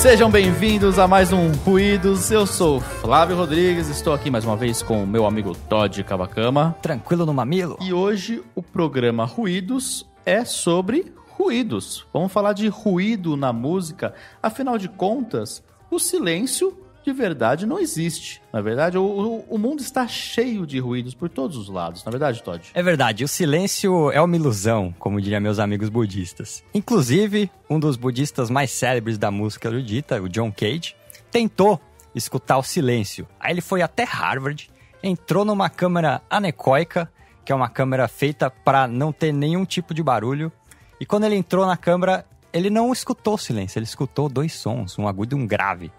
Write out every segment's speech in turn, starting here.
Sejam bem-vindos a mais um Ruídos. Eu sou Flávio Rodrigues, estou aqui mais uma vez com o meu amigo Todd Cavacama. Tranquilo no mamilo? E hoje o programa Ruídos é sobre ruídos. Vamos falar de ruído na música. Afinal de contas, o silêncio de verdade não existe. Na verdade, o, o, mundo está cheio de ruídos por todos os lados. Na verdade, Todd. É verdade. O silêncio é uma ilusão, como diriam meus amigos budistas. Inclusive, um dos budistas mais célebres da música erudita, o John Cage, tentou escutar o silêncio. Aí ele foi até Harvard, entrou numa câmera anecoica, que é uma câmera feita para não ter nenhum tipo de barulho. E quando ele entrou na câmera, ele não escutou o silêncio, ele escutou dois sons, um agudo e um grave.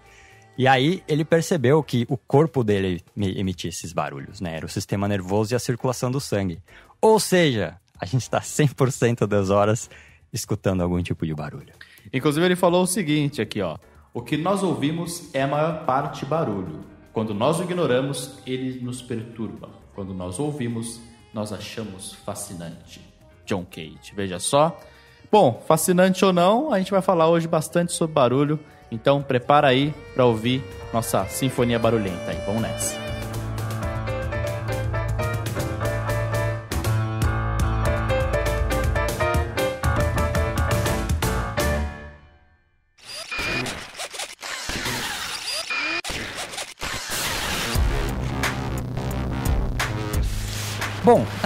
E aí ele percebeu que o corpo dele emitia esses barulhos, né? Era o sistema nervoso e a circulação do sangue. Ou seja, a gente está 100% das horas escutando algum tipo de barulho. Inclusive ele falou o seguinte aqui, ó: o que nós ouvimos é a maior parte barulho. Quando nós o ignoramos, ele nos perturba. Quando nós ouvimos, nós achamos fascinante. John Cage, veja só. Bom, fascinante ou não, a gente vai falar hoje bastante sobre barulho então prepara aí para ouvir nossa sinfonia barulhenta e vamos nessa.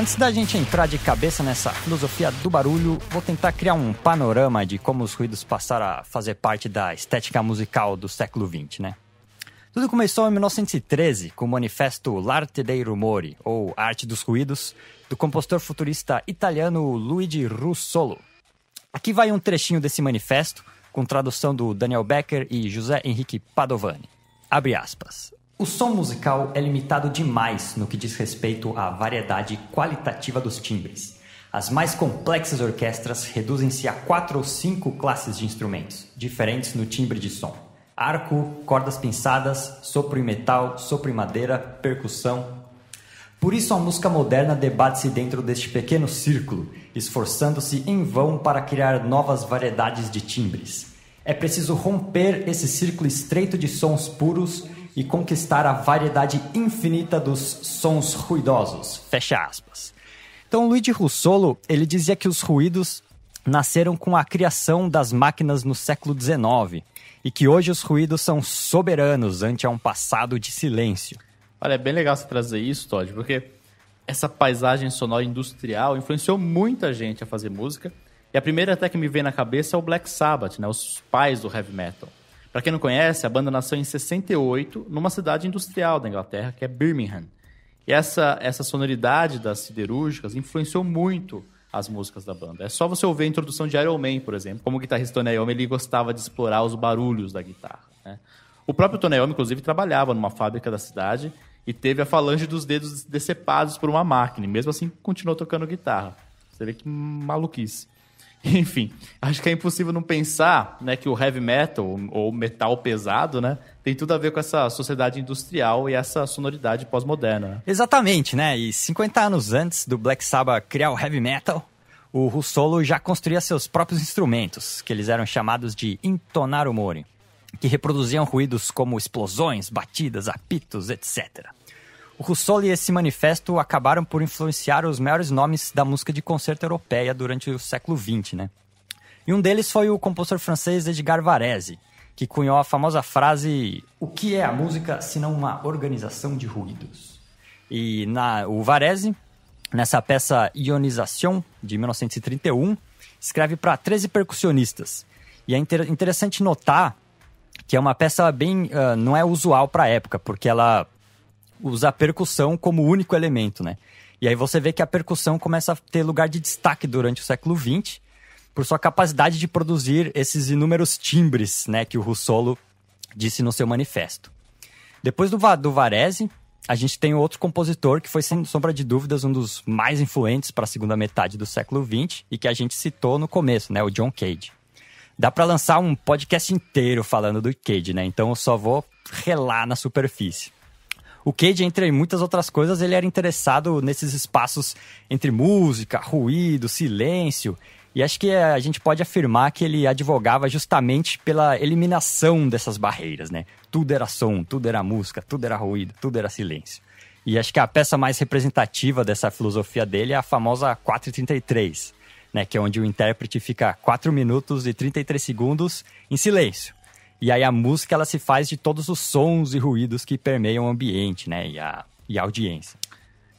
Antes da gente entrar de cabeça nessa filosofia do barulho, vou tentar criar um panorama de como os ruídos passaram a fazer parte da estética musical do século XX, né? Tudo começou em 1913 com o manifesto L'arte dei rumori, ou Arte dos Ruídos, do compositor futurista italiano Luigi Russolo. Aqui vai um trechinho desse manifesto, com tradução do Daniel Becker e José Henrique Padovani. Abre aspas. O som musical é limitado demais no que diz respeito à variedade qualitativa dos timbres. As mais complexas orquestras reduzem-se a quatro ou cinco classes de instrumentos, diferentes no timbre de som: arco, cordas pinçadas, sopro em metal, sopro em madeira, percussão. Por isso, a música moderna debate-se dentro deste pequeno círculo, esforçando-se em vão para criar novas variedades de timbres. É preciso romper esse círculo estreito de sons puros e conquistar a variedade infinita dos sons ruidosos. Fecha aspas. Então, Luigi Russolo, ele dizia que os ruídos nasceram com a criação das máquinas no século XIX e que hoje os ruídos são soberanos ante a um passado de silêncio. Olha, é bem legal você trazer isso, Todd, porque essa paisagem sonora industrial influenciou muita gente a fazer música. E a primeira até que me vem na cabeça é o Black Sabbath, né? Os pais do heavy metal. Para quem não conhece, a banda nasceu em 68 numa cidade industrial da Inglaterra, que é Birmingham. E essa, essa sonoridade das siderúrgicas influenciou muito as músicas da banda. É só você ouvir a introdução de Iron Man, por exemplo. Como o guitarrista Tony Iommi, ele gostava de explorar os barulhos da guitarra. Né? O próprio Tony Iommi, inclusive, trabalhava numa fábrica da cidade e teve a falange dos dedos decepados por uma máquina. E mesmo assim, continuou tocando guitarra. Você vê que maluquice. Enfim, acho que é impossível não pensar né, que o heavy metal, ou metal pesado, né, tem tudo a ver com essa sociedade industrial e essa sonoridade pós-moderna. Né. Exatamente, né? E 50 anos antes do Black Sabbath criar o heavy metal, o Russolo já construía seus próprios instrumentos, que eles eram chamados de intonarumori, que reproduziam ruídos como explosões, batidas, apitos, etc. O Rousseau e esse manifesto acabaram por influenciar os maiores nomes da música de concerto europeia durante o século XX, né? E um deles foi o compositor francês Edgar Varese, que cunhou a famosa frase: O que é a música se não uma organização de ruídos? E na, o Varese, nessa peça Ionização, de 1931, escreve para 13 percussionistas. E é inter interessante notar que é uma peça bem. Uh, não é usual para a época, porque ela usar percussão como único elemento, né? E aí você vê que a percussão começa a ter lugar de destaque durante o século XX por sua capacidade de produzir esses inúmeros timbres, né, que o Russolo disse no seu manifesto. Depois do, do Varese, a gente tem outro compositor que foi, sem sombra de dúvidas, um dos mais influentes para a segunda metade do século XX e que a gente citou no começo, né? O John Cage. Dá para lançar um podcast inteiro falando do Cage, né? Então eu só vou relar na superfície o Cage, entre muitas outras coisas, ele era interessado nesses espaços entre música, ruído, silêncio. E acho que eh, a gente pode afirmar que ele advogava justamente pela eliminação dessas barreiras, né? Tudo era som, tudo era música, tudo era ruído, tudo era silêncio. E acho que a peça mais representativa dessa filosofia dele é a famosa 433, né? Que é onde o intérprete fica 4 minutos e 33 segundos em silêncio, e aí a música ela se faz de todos os sons e ruídos que permeiam o ambiente, né? E a, e a audiência.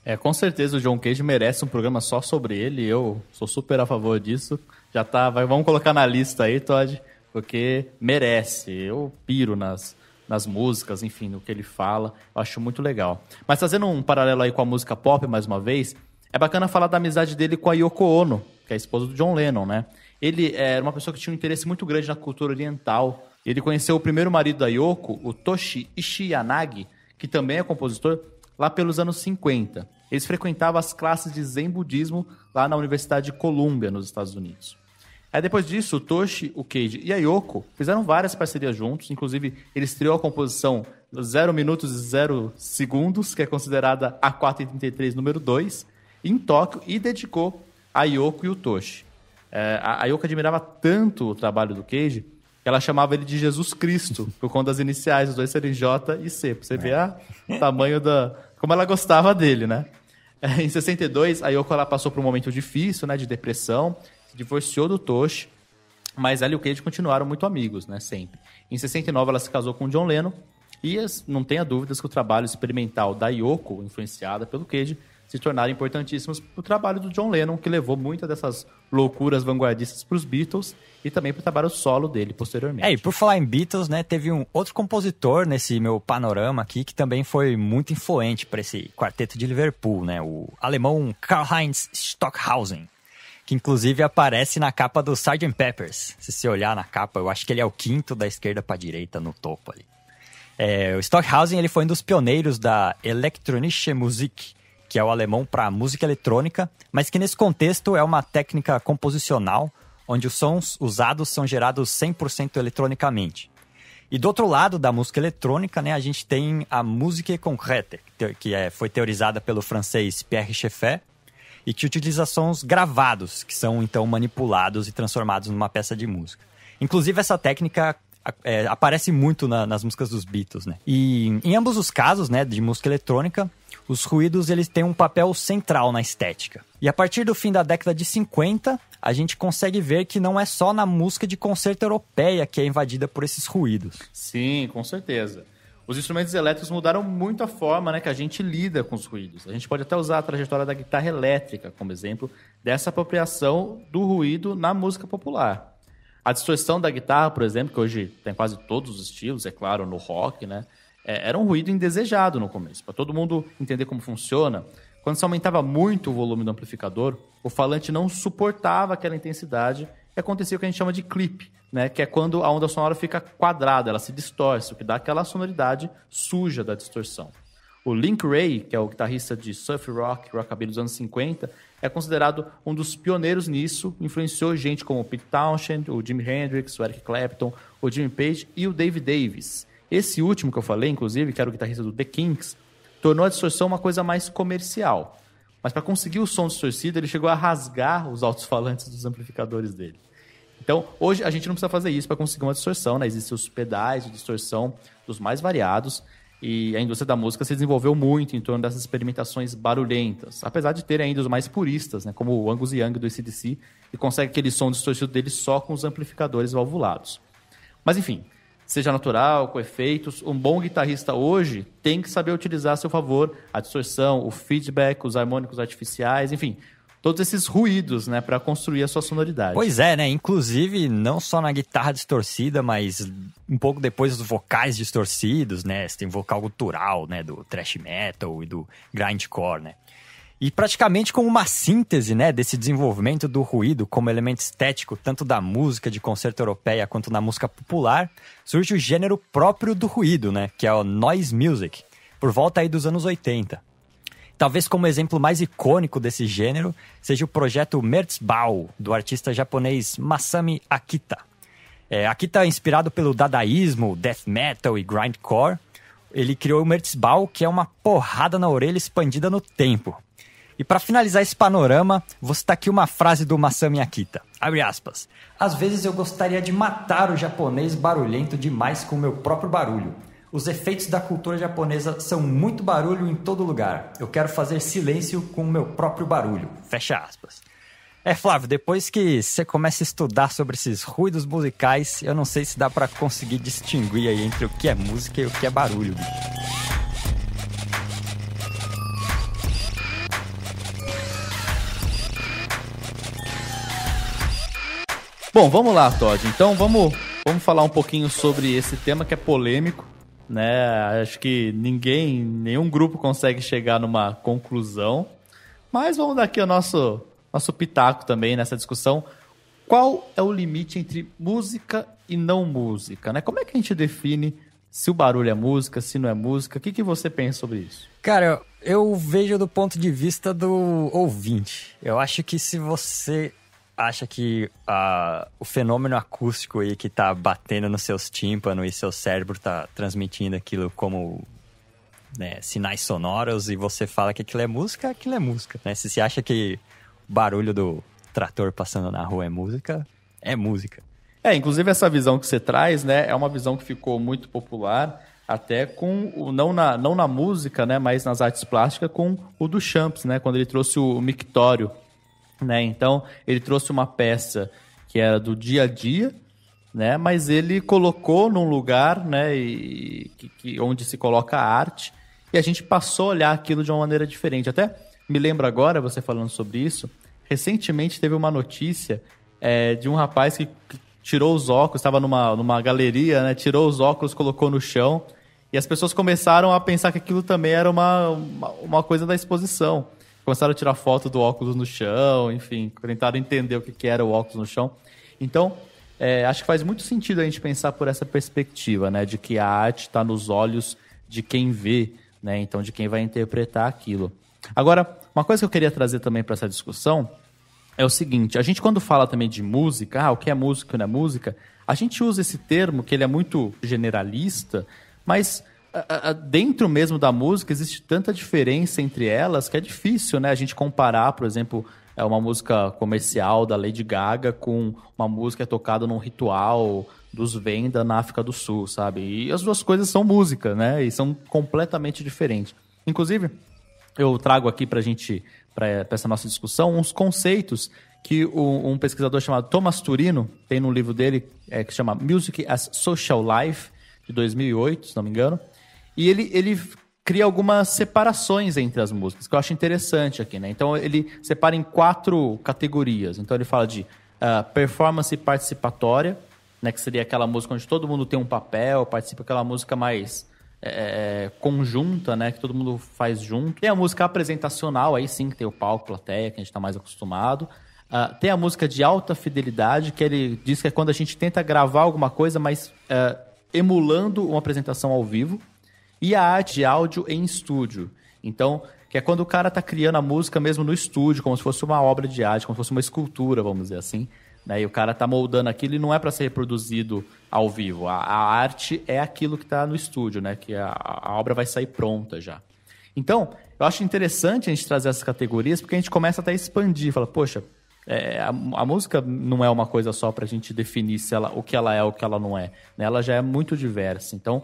É, com certeza o John Cage merece um programa só sobre ele. Eu sou super a favor disso. Já tá, vai, vamos colocar na lista aí, Todd, porque merece. Eu piro nas, nas músicas, enfim, no que ele fala. Eu acho muito legal. Mas fazendo um paralelo aí com a música pop, mais uma vez, é bacana falar da amizade dele com a Yoko Ono, que é a esposa do John Lennon, né? Ele era uma pessoa que tinha um interesse muito grande na cultura oriental, ele conheceu o primeiro marido da Yoko, o Toshi Ishiyanagi, que também é compositor, lá pelos anos 50. Eles frequentavam as classes de Zen Budismo lá na Universidade de Columbia, nos Estados Unidos. Aí depois disso, o Toshi, o Cage e a Yoko fizeram várias parcerias juntos, inclusive ele estreou a composição 0 minutos e 0 segundos, que é considerada a 433 número 2, em Tóquio e dedicou a Yoko e o Toshi. É, a Yoko admirava tanto o trabalho do Cage ela chamava ele de Jesus Cristo, por conta das iniciais, os dois serem J e C. Pra você ver o tamanho da. como ela gostava dele, né? Em 62, a Yoko ela passou por um momento difícil, né? De depressão, se divorciou do Toshi, mas ela e o Cage continuaram muito amigos, né? Sempre. Em 69, ela se casou com o John Lennon, e não tenha dúvidas que o trabalho experimental da Yoko, influenciada pelo Cage, se tornaram importantíssimos para o trabalho do John Lennon, que levou muitas dessas loucuras vanguardistas para os Beatles e também para o trabalho solo dele posteriormente. É, e por falar em Beatles, né, teve um outro compositor nesse meu panorama aqui que também foi muito influente para esse quarteto de Liverpool, né, o alemão Karl-Heinz Stockhausen que inclusive aparece na capa do Sgt. Peppers. Se você olhar na capa, eu acho que ele é o quinto da esquerda para direita no topo ali. É, o Stockhausen ele foi um dos pioneiros da elektronische Musik, que é o alemão para música eletrônica, mas que nesse contexto é uma técnica composicional, onde os sons usados são gerados 100% eletronicamente. E do outro lado da música eletrônica, né, a gente tem a música concreta, que é, foi teorizada pelo francês Pierre Cheffet, e que utiliza sons gravados, que são então manipulados e transformados numa peça de música. Inclusive, essa técnica é, aparece muito na, nas músicas dos Beatles, né? E em ambos os casos, né, de música eletrônica, os ruídos eles têm um papel central na estética. E a partir do fim da década de 50, a gente consegue ver que não é só na música de concerto europeia que é invadida por esses ruídos. Sim, com certeza. Os instrumentos elétricos mudaram muito a forma né, que a gente lida com os ruídos. A gente pode até usar a trajetória da guitarra elétrica como exemplo dessa apropriação do ruído na música popular. A distorção da guitarra, por exemplo, que hoje tem quase todos os estilos, é claro, no rock, né? é, era um ruído indesejado no começo, para todo mundo entender como funciona. Quando se aumentava muito o volume do amplificador, o falante não suportava aquela intensidade e acontecia o que a gente chama de clip, né? que é quando a onda sonora fica quadrada, ela se distorce, o que dá aquela sonoridade suja da distorção. O Link Ray, que é o guitarrista de surf rock, rockabilly dos anos 50, é considerado um dos pioneiros nisso, influenciou gente como o Pete Townshend, o Jimi Hendrix, o Eric Clapton, o Jimmy Page e o Dave Davis. Esse último que eu falei, inclusive, que era o guitarrista do The Kinks, tornou a distorção uma coisa mais comercial. Mas para conseguir o som distorcido, ele chegou a rasgar os altos-falantes dos amplificadores dele. Então, hoje a gente não precisa fazer isso para conseguir uma distorção, né? Existem os pedais de distorção dos mais variados e a indústria da música se desenvolveu muito em torno dessas experimentações barulhentas, apesar de ter ainda os mais puristas, né? Como o Angus Young do ACDC, que consegue aquele som distorcido dele só com os amplificadores valvulados. Mas enfim, seja natural, com efeitos. Um bom guitarrista hoje tem que saber utilizar a seu favor a distorção, o feedback, os harmônicos artificiais, enfim, todos esses ruídos, né, para construir a sua sonoridade. Pois é, né? Inclusive não só na guitarra distorcida, mas um pouco depois os vocais distorcidos, né? Você tem vocal gutural, né, do thrash metal e do grindcore, né? e praticamente como uma síntese né, desse desenvolvimento do ruído como elemento estético, tanto da música de concerto europeia quanto na música popular, surge o gênero próprio do ruído, né, que é o noise music, por volta aí dos anos 80. Talvez como exemplo mais icônico desse gênero seja o projeto Merzbau, do artista japonês Masami Akita. É, Akita, inspirado pelo dadaísmo, death metal e grindcore, ele criou o Merzbau, que é uma porrada na orelha expandida no tempo. E para finalizar esse panorama, vou citar aqui uma frase do Masami Akita. Abre aspas. Às vezes eu gostaria de matar o japonês barulhento demais com o meu próprio barulho. Os efeitos da cultura japonesa são muito barulho em todo lugar. Eu quero fazer silêncio com o meu próprio barulho. Fecha aspas. É, Flávio, depois que você começa a estudar sobre esses ruídos musicais, eu não sei se dá para conseguir distinguir aí entre o que é música e o que é barulho. Bicho. Bom, vamos lá, Todd. Então vamos, vamos falar um pouquinho sobre esse tema que é polêmico, né? Acho que ninguém, nenhum grupo consegue chegar numa conclusão. Mas vamos dar aqui o nosso, nosso pitaco também nessa discussão. Qual é o limite entre música e não música, né? Como é que a gente define se o barulho é música, se não é música? O que, que você pensa sobre isso? Cara, eu vejo do ponto de vista do ouvinte. Eu acho que se você acha que uh, o fenômeno acústico aí que tá batendo nos seus tímpanos e seu cérebro tá transmitindo aquilo como né, sinais sonoros e você fala que aquilo é música, aquilo é música, né? Se você acha que o barulho do trator passando na rua é música, é música. É, inclusive essa visão que você traz, né, é uma visão que ficou muito popular, até com o não na, não na música, né, mas nas artes plásticas com o do Champs, né, quando ele trouxe o mictório né? Então, ele trouxe uma peça que era do dia a dia, né? mas ele colocou num lugar né? e, que, que, onde se coloca a arte e a gente passou a olhar aquilo de uma maneira diferente. Até me lembro agora, você falando sobre isso, recentemente teve uma notícia é, de um rapaz que, que tirou os óculos, estava numa, numa galeria, né? tirou os óculos, colocou no chão e as pessoas começaram a pensar que aquilo também era uma, uma, uma coisa da exposição começaram a tirar foto do óculos no chão, enfim, tentaram entender o que, que era o óculos no chão. Então, é, acho que faz muito sentido a gente pensar por essa perspectiva, né? De que a arte está nos olhos de quem vê, né? Então, de quem vai interpretar aquilo. Agora, uma coisa que eu queria trazer também para essa discussão é o seguinte: a gente, quando fala também de música, ah, o que é música e o que não é música, a gente usa esse termo que ele é muito generalista, mas dentro mesmo da música existe tanta diferença entre elas que é difícil, né? A gente comparar, por exemplo, é uma música comercial da Lady Gaga com uma música é tocada num ritual dos Venda na África do Sul, sabe? E as duas coisas são música, né? E são completamente diferentes. Inclusive, eu trago aqui pra gente, pra, pra essa nossa discussão, uns conceitos que um pesquisador chamado Thomas Turino tem no livro dele é, que se chama Music as Social Life, de 2008, se não me engano. E ele, ele cria algumas separações entre as músicas, que eu acho interessante aqui, né? Então ele separa em quatro categorias. Então ele fala de uh, performance participatória, né? Que seria aquela música onde todo mundo tem um papel, participa aquela música mais é, é, é, conjunta, né? Que todo mundo faz junto. Tem a música apresentacional, aí sim, que tem o palco, plateia, que a gente está mais acostumado. Uh, tem a música de alta fidelidade, que ele diz que é quando a gente tenta gravar alguma coisa, mas uh, emulando uma apresentação ao vivo e a arte de áudio em estúdio. Então, que é quando o cara tá criando a música mesmo no estúdio, como se fosse uma obra de arte, como se fosse uma escultura, vamos dizer assim. Né? E o cara tá moldando aquilo e não é para ser reproduzido ao vivo. A, a, arte é aquilo que tá no estúdio, né? Que a, a obra vai sair pronta já. Então, eu acho interessante a gente trazer essas categorias, porque a gente começa até a expandir, fala, poxa, é, a, a, música não é uma coisa só para a gente definir se ela, o que ela é, o que ela não é. Né? Ela já é muito diversa. Então,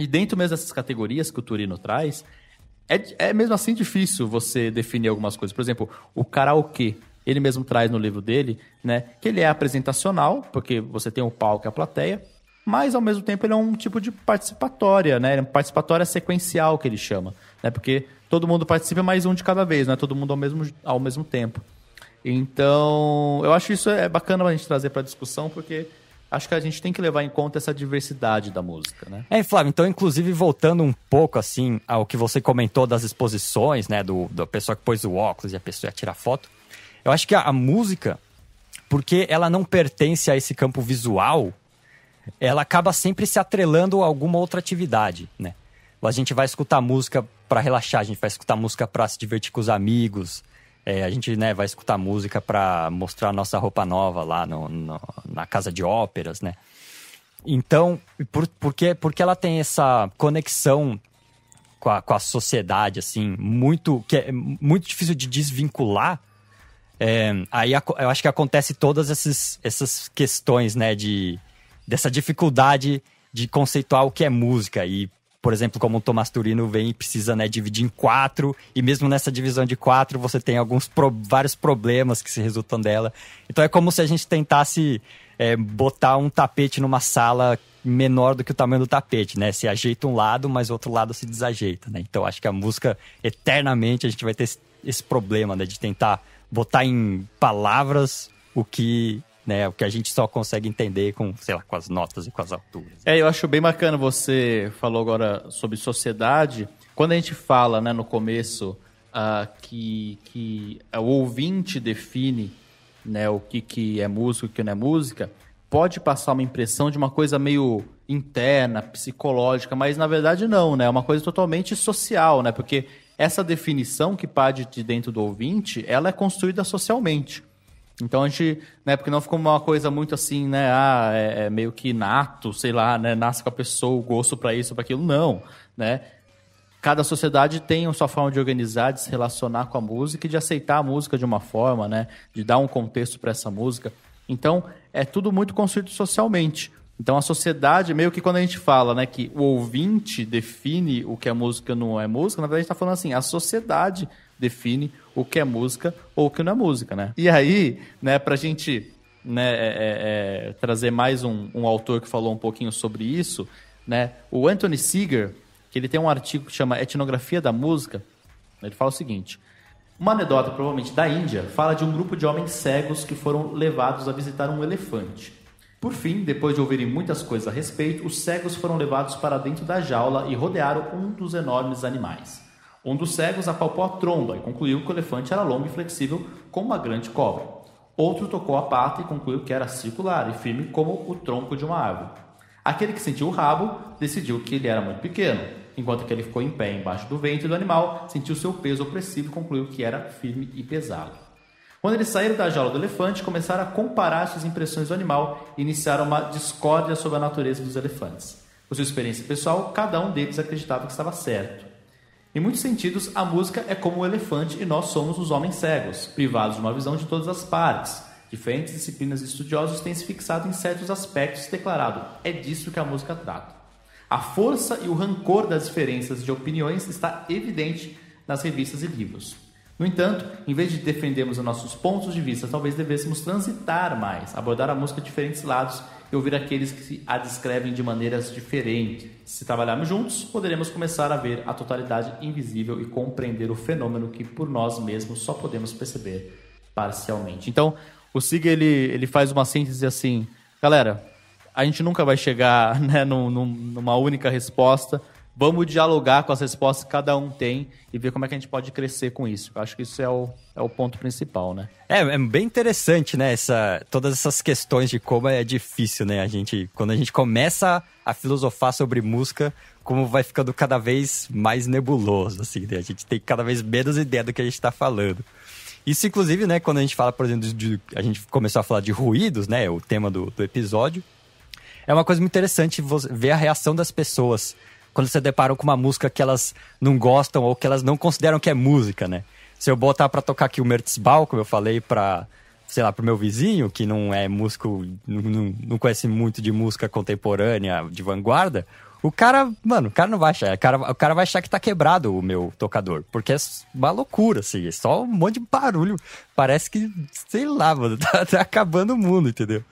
e dentro mesmo dessas categorias que o Turino traz, é, é mesmo assim difícil você definir algumas coisas. Por exemplo, o karaokê ele mesmo traz no livro dele, né? Que ele é apresentacional, porque você tem o palco e a plateia, mas ao mesmo tempo ele é um tipo de participatória, né? É participatória sequencial que ele chama, né? Porque todo mundo participa, mas um de cada vez, não é todo mundo ao mesmo, ao mesmo tempo. Então, eu acho isso é bacana a gente trazer para discussão, porque acho que a gente tem que levar em conta essa diversidade da música, né? É, Flávio, então, inclusive, voltando um pouco, assim, ao que você comentou das exposições, né, do, da pessoa que pôs o óculos e a pessoa ia tirar foto, eu acho que a, a música, porque ela não pertence a esse campo visual, ela acaba sempre se atrelando a alguma outra atividade, né? A gente vai escutar música para relaxar, a gente vai escutar música para se divertir com os amigos, é, a gente né, vai escutar música para mostrar nossa roupa nova lá no, no, na casa de óperas, né? Então, por, porque, porque ela tem essa conexão com a, com a sociedade, assim, muito, que é muito difícil de desvincular, é, aí eu acho que acontece todas essas, essas questões, né, de, dessa dificuldade de conceituar o que é música e por exemplo, como o Tomás Turino vem e precisa né, dividir em quatro, e mesmo nessa divisão de quatro você tem alguns pro, vários problemas que se resultam dela. Então é como se a gente tentasse é, botar um tapete numa sala menor do que o tamanho do tapete, né? Se ajeita um lado, mas o outro lado se desajeita, né? Então acho que a música, eternamente, a gente vai ter esse, esse problema, né? De tentar botar em palavras o que né? O que a gente só consegue entender com, sei lá, com as notas e com as alturas. É, eu acho bem bacana você falou agora sobre sociedade. Quando a gente fala, né, no começo, uh, que, que o ouvinte define, né, o que, que é música e o que não é música, pode passar uma impressão de uma coisa meio interna, psicológica, mas na verdade não, né? É uma coisa totalmente social, né? Porque essa definição que parte de dentro do ouvinte, ela é construída socialmente. Então a gente, né, porque não ficou uma coisa muito assim, né, ah, é, é meio que nato, sei lá, né, nasce com a pessoa o gosto para isso, para aquilo, não, né? Cada sociedade tem a sua forma de organizar, de se relacionar com a música e de aceitar a música de uma forma, né, de dar um contexto para essa música. Então, é tudo muito construído socialmente. Então a sociedade, meio que quando a gente fala, né, que o ouvinte define o que é música não é música, na verdade a gente tá falando assim, a sociedade define o que é música ou o que não é música, né? E aí, né, pra gente né, é, é, é, trazer mais um, um autor que falou um pouquinho sobre isso, né? O Anthony Seeger, que ele tem um artigo que chama Etnografia da Música, ele fala o seguinte: uma anedota, provavelmente da Índia, fala de um grupo de homens cegos que foram levados a visitar um elefante. Por fim, depois de ouvirem muitas coisas a respeito, os cegos foram levados para dentro da jaula e rodearam um dos enormes animais. Um dos cegos apalpou a tromba e concluiu que o elefante era longo e flexível como uma grande cobra. Outro tocou a pata e concluiu que era circular e firme como o tronco de uma árvore. Aquele que sentiu o rabo decidiu que ele era muito pequeno, enquanto que ele ficou em pé embaixo do ventre do animal, sentiu seu peso opressivo e concluiu que era firme e pesado. Quando eles saíram da jaula do elefante, começaram a comparar suas impressões do animal e iniciaram uma discórdia sobre a natureza dos elefantes. Por sua experiência pessoal, cada um deles acreditava que estava certo. Em muitos sentidos, a música é como o um elefante e nós somos os homens cegos, privados de uma visão de todas as partes. Diferentes disciplinas e estudiosos têm se fixado em certos aspectos e declarado: é disso que a música trata. A força e o rancor das diferenças de opiniões está evidente nas revistas e livros. No entanto, em vez de defendermos nossos pontos de vista, talvez devêssemos transitar mais, abordar a música de diferentes lados e ouvir aqueles que a descrevem de maneiras diferentes. Se trabalharmos juntos, poderemos começar a ver a totalidade invisível e compreender o fenômeno que por nós mesmos só podemos perceber parcialmente. Então, o SIG ele, ele faz uma síntese assim, galera, a gente nunca vai chegar né, num, numa única resposta, vamos dialogar com as respostas que cada um tem e ver como é que a gente pode crescer com isso. Eu acho que isso é o, é o ponto principal, né? É, é bem interessante, né? Essa, todas essas questões de como é difícil, né? A gente, quando a gente começa a filosofar sobre música, como vai ficando cada vez mais nebuloso, assim, né? A gente tem cada vez menos ideia do que a gente está falando. Isso, inclusive, né, quando a gente fala, por exemplo, de, a gente começou a falar de ruídos, né, o tema do, do episódio, é uma coisa muito interessante ver a reação das pessoas quando se deparam com uma música que elas não gostam ou que elas não consideram que é música, né? Se eu botar para tocar aqui o Mertzbal, como eu falei, para sei lá, pro meu vizinho, que não é músico, não, não conhece muito de música contemporânea, de vanguarda, o cara, mano, o cara não vai achar. O cara, o cara vai achar que tá quebrado o meu tocador. Porque é uma loucura, assim. É só um monte de barulho. Parece que, sei lá, mano, tá, tá acabando o mundo, entendeu?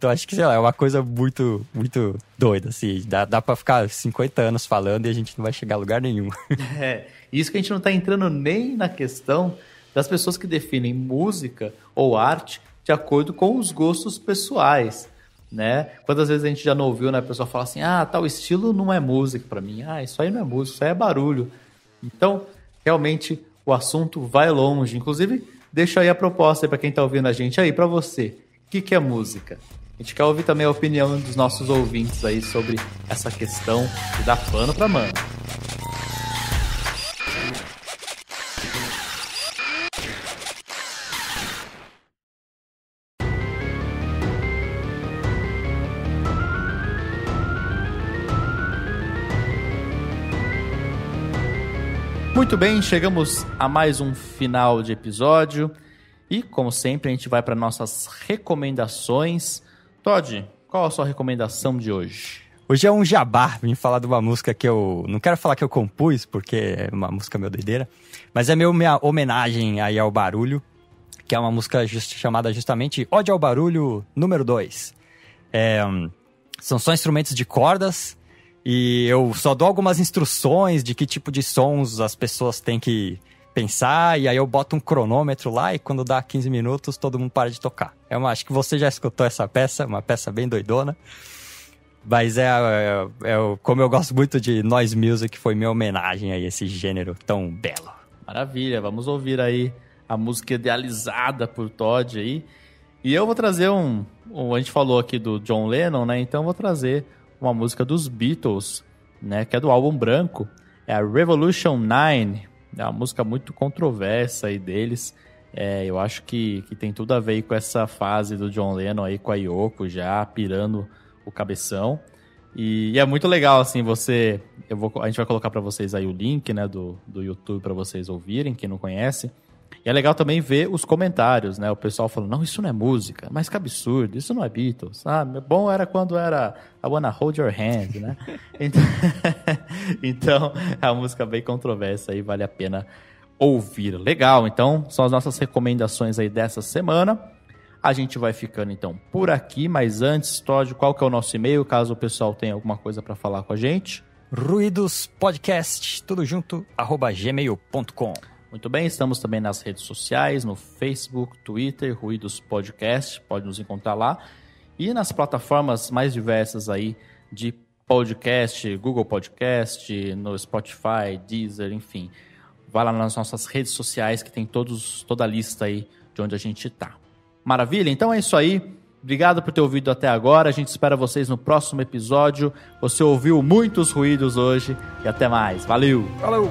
Então acho que, sei lá, é uma coisa muito, muito doida, assim. Dá, dá pra ficar 50 anos falando e a gente não vai chegar a lugar nenhum. É, isso que a gente não tá entrando nem na questão das pessoas que definem música ou arte de acordo com os gostos pessoais, né? Quantas vezes a gente já não ouviu, né? A pessoa fala assim, ah, tal estilo não é música para mim. Ah, isso aí não é música, isso aí é barulho. Então, realmente, o assunto vai longe. Inclusive, deixa aí a proposta para quem está ouvindo a gente aí, para você. O que, que é música? A gente quer ouvir também a opinião dos nossos ouvintes aí sobre essa questão de dar pano pra mano. Muito bem, chegamos a mais um final de episódio e, como sempre, a gente vai para nossas recomendações. Todd, qual a sua recomendação de hoje? Hoje é um jabá, vim falar de uma música que eu. Não quero falar que eu compus, porque é uma música meio doideira, mas é meio minha homenagem aí ao barulho, que é uma música just, chamada justamente Ode ao Barulho número 2. É, são só instrumentos de cordas, e eu só dou algumas instruções de que tipo de sons as pessoas têm que pensar, e aí eu boto um cronômetro lá, e quando dá 15 minutos, todo mundo para de tocar. É uma, acho que você já escutou essa peça, uma peça bem doidona. Mas é, é, é como eu gosto muito de noise music, foi minha homenagem a esse gênero tão belo. Maravilha, vamos ouvir aí a música idealizada por Todd aí. E eu vou trazer um, um a gente falou aqui do John Lennon, né? Então vou trazer uma música dos Beatles, né, que é do álbum branco, é a Revolution 9, é uma música muito controversa aí deles. É, eu acho que, que tem tudo a ver com essa fase do John Lennon aí com a Yoko já pirando o cabeção. E, e é muito legal assim você, eu vou, a gente vai colocar para vocês aí o link né do, do YouTube para vocês ouvirem quem não conhece. E é legal também ver os comentários, né? O pessoal falando, não, isso não é música, mas que absurdo, isso não é Beatles, sabe? Ah, bom era quando era I Wanna Hold Your Hand, né? então, então, é uma música bem controversa aí, vale a pena ouvir. Legal, então, são as nossas recomendações aí dessa semana. A gente vai ficando então por aqui, mas antes, Todd, qual que é o nosso e-mail, caso o pessoal tenha alguma coisa para falar com a gente? Ruídos Podcast, tudo junto, arroba gmail.com. Muito bem, estamos também nas redes sociais, no Facebook, Twitter, Ruídos Podcast, pode nos encontrar lá. E nas plataformas mais diversas aí de podcast, Google Podcast, no Spotify, Deezer, enfim. Vai lá nas nossas redes sociais que tem todos, toda a lista aí de onde a gente está. Maravilha? Então é isso aí. Obrigado por ter ouvido até agora. A gente espera vocês no próximo episódio. Você ouviu muitos ruídos hoje e até mais. Valeu! Valeu!